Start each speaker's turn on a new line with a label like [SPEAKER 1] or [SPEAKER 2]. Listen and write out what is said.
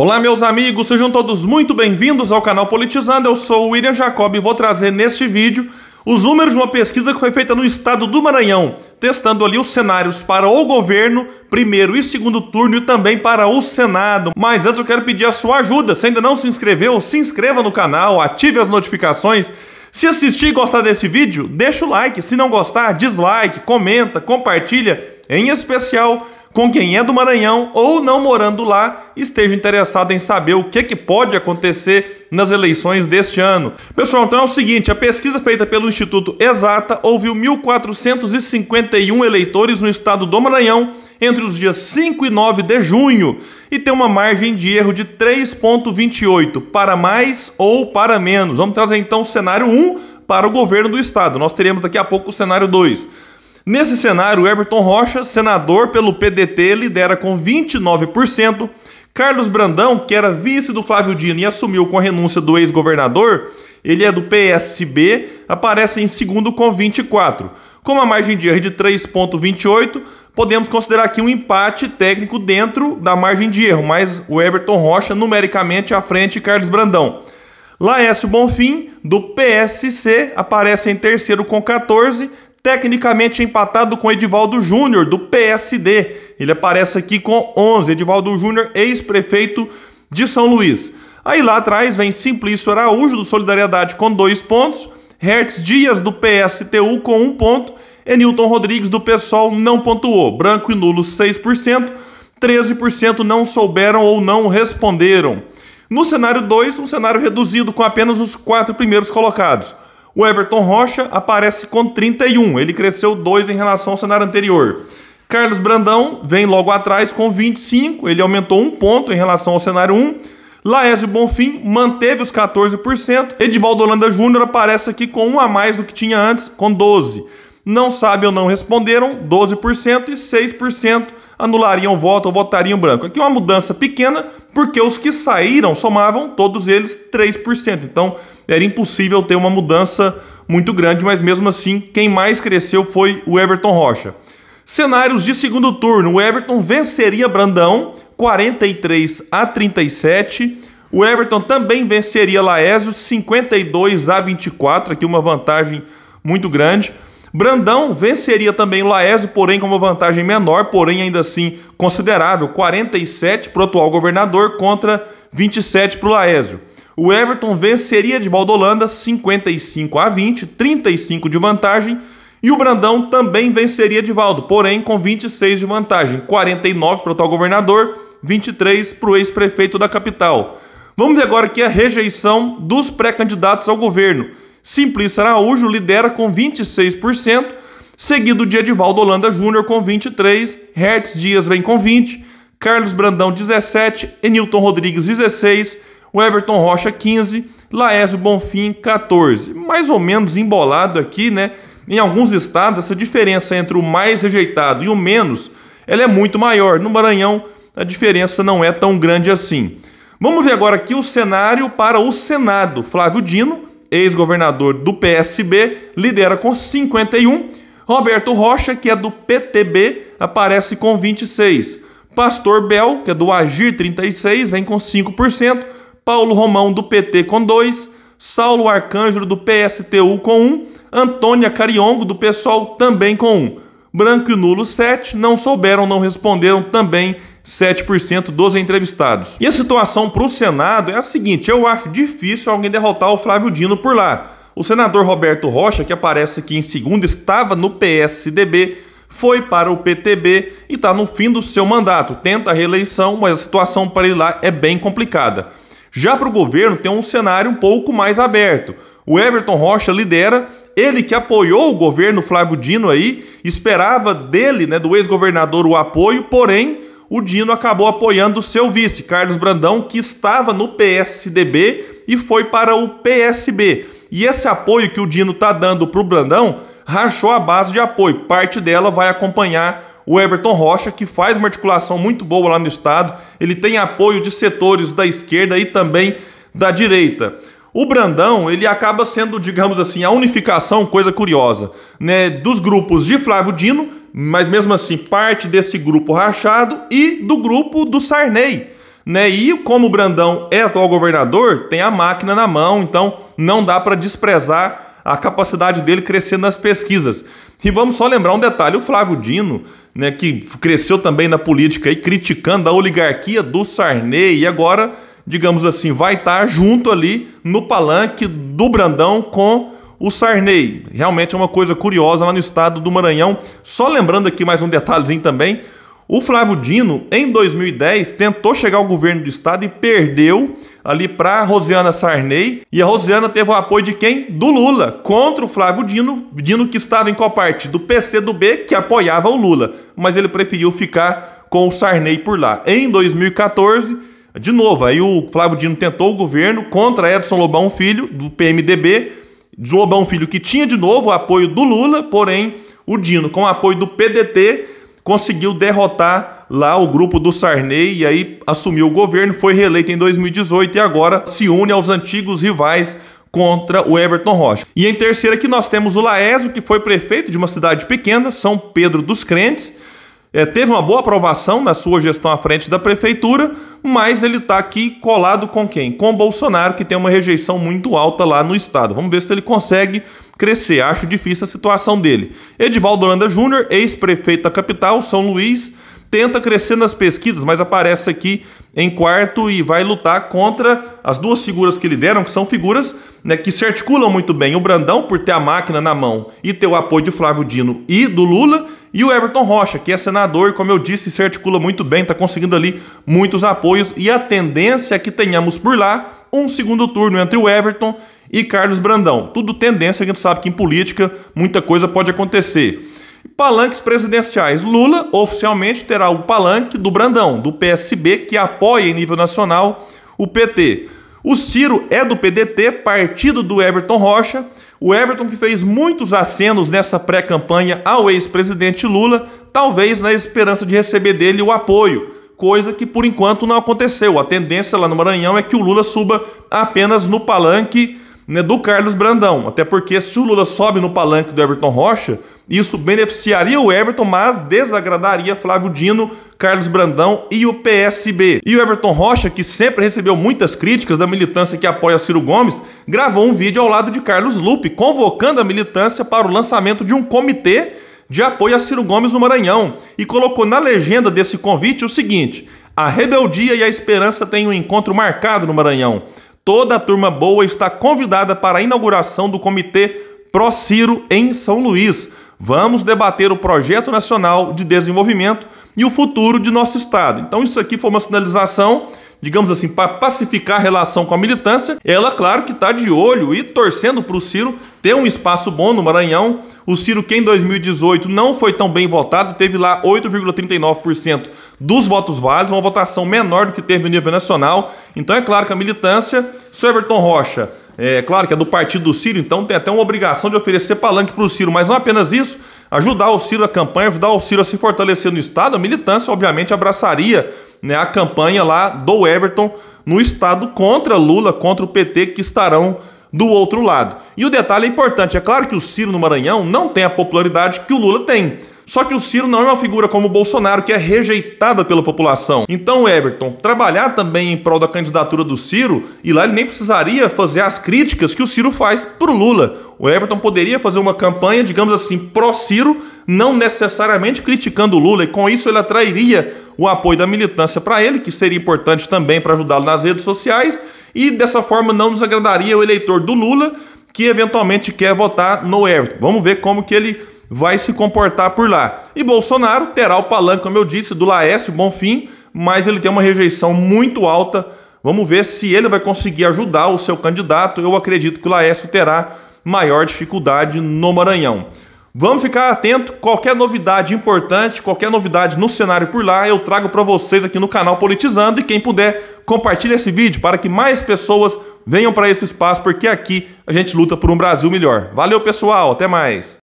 [SPEAKER 1] Olá, meus amigos, sejam todos muito bem-vindos ao canal Politizando. Eu sou o William Jacob e vou trazer neste vídeo os números de uma pesquisa que foi feita no estado do Maranhão, testando ali os cenários para o governo, primeiro e segundo turno e também para o Senado. Mas antes eu quero pedir a sua ajuda. Se ainda não se inscreveu, se inscreva no canal, ative as notificações. Se assistir e gostar desse vídeo, deixa o like. Se não gostar, dislike, comenta, compartilha. Em especial, com quem é do Maranhão ou não morando lá esteja interessado em saber o que, que pode acontecer nas eleições deste ano. Pessoal, então é o seguinte: a pesquisa feita pelo Instituto Exata ouviu 1.451 eleitores no estado do Maranhão entre os dias 5 e 9 de junho e tem uma margem de erro de 3,28 para mais ou para menos. Vamos trazer então o cenário 1 para o governo do estado. Nós teremos daqui a pouco o cenário 2. Nesse cenário, Everton Rocha, senador pelo PDT, lidera com 29%. Carlos Brandão, que era vice do Flávio Dino e assumiu com a renúncia do ex-governador, ele é do PSB, aparece em segundo com 24. Com uma margem de erro de 3,28, podemos considerar aqui um empate técnico dentro da margem de erro, mas o Everton Rocha numericamente à frente de Carlos Brandão. Laércio Bonfim, do PSC, aparece em terceiro com 14, tecnicamente empatado com Edivaldo Júnior, do PSD. Ele aparece aqui com 11. Edivaldo Júnior, ex-prefeito de São Luís. Aí lá atrás vem Simplício Araújo, do Solidariedade, com dois pontos. Hertz Dias, do PSTU, com um ponto. Enilton Rodrigues, do PSOL, não pontuou. Branco e nulo, 6%. 13% não souberam ou não responderam. No cenário 2, um cenário reduzido com apenas os quatro primeiros colocados. O Everton Rocha aparece com 31, ele cresceu 2 em relação ao cenário anterior. Carlos Brandão vem logo atrás com 25, ele aumentou um ponto em relação ao cenário 1. Laércio Bonfim manteve os 14%. Edivaldo Holanda Júnior aparece aqui com um a mais do que tinha antes, com 12. Não sabe ou não responderam, 12% e 6% anulariam o voto ou votariam branco. Aqui uma mudança pequena, porque os que saíram somavam todos eles 3%. Então era impossível ter uma mudança muito grande, mas mesmo assim, quem mais cresceu foi o Everton Rocha. Cenários de segundo turno: o Everton venceria Brandão 43 a 37. O Everton também venceria Laésio 52 a 24, aqui uma vantagem muito grande. Brandão venceria também o Laésio, porém com uma vantagem menor, porém ainda assim considerável, 47 para o atual governador contra 27 para o Laésio. O Everton venceria de Valdolanda 55 a 20, 35 de vantagem, e o Brandão também venceria Divaldo, porém com 26 de vantagem, 49 para o atual governador, 23 para o ex-prefeito da capital. Vamos ver agora aqui a rejeição dos pré-candidatos ao governo. Simplício Araújo lidera com 26%, seguido de Edivaldo Holanda Júnior com 23%, Hertz Dias vem com 20%, Carlos Brandão 17%, Enilton Rodrigues 16%, Everton Rocha 15%, Laércio Bonfim 14%. Mais ou menos embolado aqui, né? Em alguns estados, essa diferença entre o mais rejeitado e o menos ela é muito maior. No Maranhão, a diferença não é tão grande assim. Vamos ver agora aqui o cenário para o Senado. Flávio Dino ex-governador do PSB, lidera com 51. Roberto Rocha, que é do PTB, aparece com 26. Pastor Bel, que é do Agir 36, vem com 5%. Paulo Romão, do PT, com 2%. Saulo Arcângelo, do PSTU, com 1%. Antônia Cariongo, do PSOL, também com 1%. Branco e nulo, 7%. Não souberam, não responderam, também 7% dos entrevistados. E a situação para o Senado é a seguinte: eu acho difícil alguém derrotar o Flávio Dino por lá. O senador Roberto Rocha, que aparece aqui em segundo, estava no PSDB, foi para o PTB e está no fim do seu mandato. Tenta a reeleição, mas a situação para ele lá é bem complicada. Já para o governo, tem um cenário um pouco mais aberto. O Everton Rocha lidera, ele que apoiou o governo Flávio Dino aí, esperava dele, né, do ex-governador, o apoio, porém o Dino acabou apoiando seu vice, Carlos Brandão, que estava no PSDB e foi para o PSB. E esse apoio que o Dino está dando para o Brandão rachou a base de apoio. Parte dela vai acompanhar o Everton Rocha, que faz uma articulação muito boa lá no estado. Ele tem apoio de setores da esquerda e também da direita. O Brandão, ele acaba sendo, digamos assim, a unificação, coisa curiosa, né, dos grupos de Flávio Dino mas mesmo assim parte desse grupo rachado e do grupo do Sarney. Né? E como o Brandão é atual governador, tem a máquina na mão, então não dá para desprezar a capacidade dele crescer nas pesquisas. E vamos só lembrar um detalhe: o Flávio Dino, né, que cresceu também na política e criticando a oligarquia do Sarney, e agora, digamos assim, vai estar tá junto ali no palanque do Brandão com o Sarney. Realmente é uma coisa curiosa lá no estado do Maranhão. Só lembrando aqui mais um detalhezinho também. O Flávio Dino, em 2010, tentou chegar ao governo do estado e perdeu ali para Rosiana Sarney. E a Rosiana teve o apoio de quem? Do Lula, contra o Flávio Dino, Dino que estava em qual parte? Do B que apoiava o Lula. Mas ele preferiu ficar com o Sarney por lá. Em 2014, de novo, aí o Flávio Dino tentou o governo contra Edson Lobão Filho, do PMDB Lobão Filho, que tinha de novo o apoio do Lula, porém o Dino, com o apoio do PDT, conseguiu derrotar lá o grupo do Sarney e aí assumiu o governo, foi reeleito em 2018 e agora se une aos antigos rivais contra o Everton Rocha. E em terceira que nós temos o Laésio, que foi prefeito de uma cidade pequena, São Pedro dos Crentes, é, teve uma boa aprovação na sua gestão à frente da prefeitura, mas ele está aqui colado com quem? Com Bolsonaro, que tem uma rejeição muito alta lá no estado. Vamos ver se ele consegue crescer. Acho difícil a situação dele. Edivaldo Holanda Júnior, ex-prefeito da capital, São Luís, tenta crescer nas pesquisas, mas aparece aqui em quarto e vai lutar contra as duas figuras que lideram, que são figuras né, que se articulam muito bem. O Brandão, por ter a máquina na mão e ter o apoio de Flávio Dino e do Lula, e o Everton Rocha, que é senador, como eu disse, se articula muito bem, está conseguindo ali muitos apoios e a tendência é que tenhamos por lá um segundo turno entre o Everton e Carlos Brandão. Tudo tendência, a gente sabe que em política muita coisa pode acontecer. Palanques presidenciais. Lula oficialmente terá o palanque do Brandão, do PSB, que apoia em nível nacional o PT. O Ciro é do PDT, partido do Everton Rocha, o Everton, que fez muitos acenos nessa pré-campanha ao ex-presidente Lula, talvez na esperança de receber dele o apoio, coisa que por enquanto não aconteceu. A tendência lá no Maranhão é que o Lula suba apenas no palanque né, do Carlos Brandão. Até porque se o Lula sobe no palanque do Everton Rocha, isso beneficiaria o Everton, mas desagradaria Flávio Dino, Carlos Brandão e o PSB. E o Everton Rocha, que sempre recebeu muitas críticas da militância que apoia Ciro Gomes, gravou um vídeo ao lado de Carlos Lupe, convocando a militância para o lançamento de um comitê de apoio a Ciro Gomes no Maranhão e colocou na legenda desse convite o seguinte: a rebeldia e a esperança têm um encontro marcado no Maranhão. Toda a turma boa está convidada para a inauguração do Comitê Ciro em São Luís. Vamos debater o projeto nacional de desenvolvimento e o futuro de nosso estado. Então isso aqui foi uma sinalização digamos assim, para pacificar a relação com a militância, ela, claro, que está de olho e torcendo para o Ciro ter um espaço bom no Maranhão. O Ciro, que em 2018 não foi tão bem votado, teve lá 8,39% dos votos válidos, uma votação menor do que teve no nível nacional. Então é claro que a militância, Everton Rocha, é claro que é do partido do Ciro, então tem até uma obrigação de oferecer palanque para o Ciro, mas não apenas isso, ajudar o Ciro a campanha, ajudar o Ciro a se fortalecer no Estado, a militância obviamente abraçaria né, a campanha lá do Everton no Estado contra Lula, contra o PT, que estarão do outro lado. E o detalhe é importante, é claro que o Ciro no Maranhão não tem a popularidade que o Lula tem, só que o Ciro não é uma figura como o Bolsonaro, que é rejeitada pela população. Então, Everton, trabalhar também em prol da candidatura do Ciro, e lá ele nem precisaria fazer as críticas que o Ciro faz pro Lula. O Everton poderia fazer uma campanha, digamos assim, pró-Ciro, não necessariamente criticando o Lula, e com isso ele atrairia o apoio da militância para ele, que seria importante também para ajudá-lo nas redes sociais, e dessa forma não desagradaria o eleitor do Lula, que eventualmente quer votar no Everton. Vamos ver como que ele vai se comportar por lá. E Bolsonaro terá o palanque, como eu disse, do Laércio Bonfim, mas ele tem uma rejeição muito alta. Vamos ver se ele vai conseguir ajudar o seu candidato. Eu acredito que o Laércio terá maior dificuldade no Maranhão. Vamos ficar atento, qualquer novidade importante, qualquer novidade no cenário por lá, eu trago para vocês aqui no canal Politizando e quem puder, compartilhe esse vídeo para que mais pessoas venham para esse espaço, porque aqui a gente luta por um Brasil melhor. Valeu, pessoal, até mais.